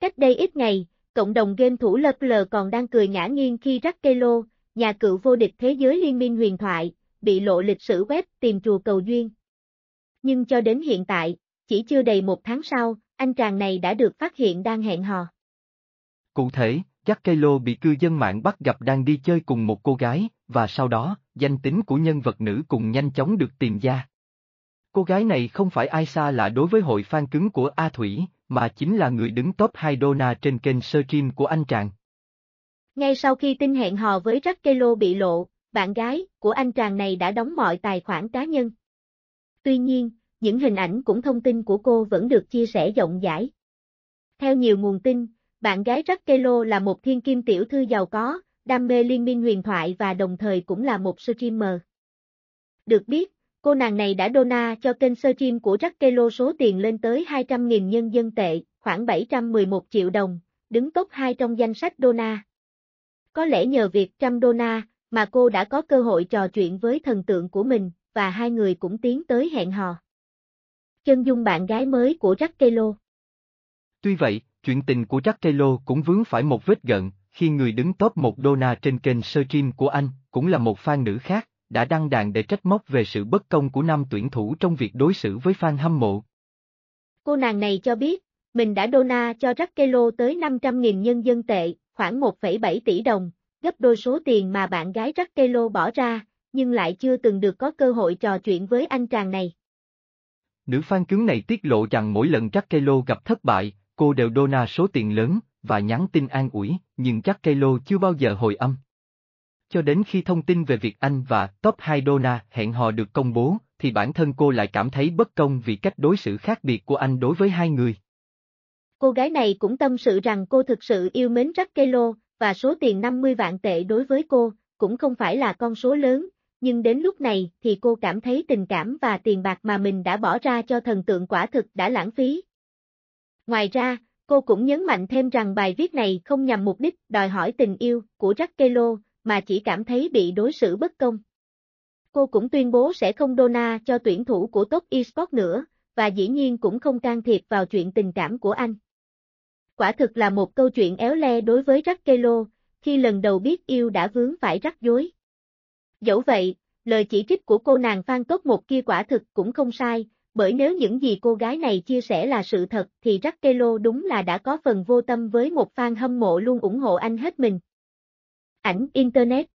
Cách đây ít ngày, cộng đồng game thủ lật lờ còn đang cười ngã nghiêng khi Rackelo, nhà cựu vô địch thế giới liên minh huyền thoại, bị lộ lịch sử web tìm chùa cầu duyên. Nhưng cho đến hiện tại, chỉ chưa đầy một tháng sau, anh chàng này đã được phát hiện đang hẹn hò. Cụ thể, Jackelo bị cư dân mạng bắt gặp đang đi chơi cùng một cô gái, và sau đó, danh tính của nhân vật nữ cùng nhanh chóng được tìm ra. Cô gái này không phải ai xa lạ đối với hội fan cứng của A Thủy, mà chính là người đứng top 2 Dona trên kênh stream của anh chàng. Ngay sau khi tin hẹn hò với Raquelo bị lộ, bạn gái của anh chàng này đã đóng mọi tài khoản cá nhân. Tuy nhiên, những hình ảnh cũng thông tin của cô vẫn được chia sẻ rộng rãi. Theo nhiều nguồn tin, bạn gái Raquelo là một thiên kim tiểu thư giàu có, đam mê liên minh huyền thoại và đồng thời cũng là một streamer. Được biết, Cô nàng này đã dona cho kênh stream của Rackelo số tiền lên tới 200.000 nhân dân tệ, khoảng 711 triệu đồng, đứng top 2 trong danh sách dona. Có lẽ nhờ việc chăm dona mà cô đã có cơ hội trò chuyện với thần tượng của mình, và hai người cũng tiến tới hẹn hò. Chân dung bạn gái mới của Rackelo Tuy vậy, chuyện tình của Rackelo cũng vướng phải một vết gận khi người đứng top 1 dona trên kênh stream của anh, cũng là một fan nữ khác, đã đăng đàn để trách móc về sự bất công của nam tuyển thủ trong việc đối xử với fan hâm mộ. Cô nàng này cho biết, mình đã dona cho Raquelo tới 500.000 nhân dân tệ, khoảng 1,7 tỷ đồng, gấp đôi số tiền mà bạn gái Raquelo bỏ ra, nhưng lại chưa từng được có cơ hội trò chuyện với anh chàng này. Nữ fan cứng này tiết lộ rằng mỗi lần Raquelo gặp thất bại, cô đều dona số tiền lớn, và nhắn tin an ủi, nhưng Raquelo chưa bao giờ hồi âm cho đến khi thông tin về việc anh và Top 2 Donna hẹn hò được công bố, thì bản thân cô lại cảm thấy bất công vì cách đối xử khác biệt của anh đối với hai người. Cô gái này cũng tâm sự rằng cô thực sự yêu mến Raquelo, và số tiền 50 vạn tệ đối với cô, cũng không phải là con số lớn, nhưng đến lúc này thì cô cảm thấy tình cảm và tiền bạc mà mình đã bỏ ra cho thần tượng quả thực đã lãng phí. Ngoài ra, cô cũng nhấn mạnh thêm rằng bài viết này không nhằm mục đích đòi hỏi tình yêu của Raquelo, mà chỉ cảm thấy bị đối xử bất công. Cô cũng tuyên bố sẽ không dona cho tuyển thủ của top eSports nữa, và dĩ nhiên cũng không can thiệp vào chuyện tình cảm của anh. Quả thực là một câu chuyện éo le đối với Rackelo, khi lần đầu biết yêu đã vướng phải rắc rối. Dẫu vậy, lời chỉ trích của cô nàng fan top một kia quả thực cũng không sai, bởi nếu những gì cô gái này chia sẻ là sự thật thì Rackelo đúng là đã có phần vô tâm với một fan hâm mộ luôn ủng hộ anh hết mình ảnh Internet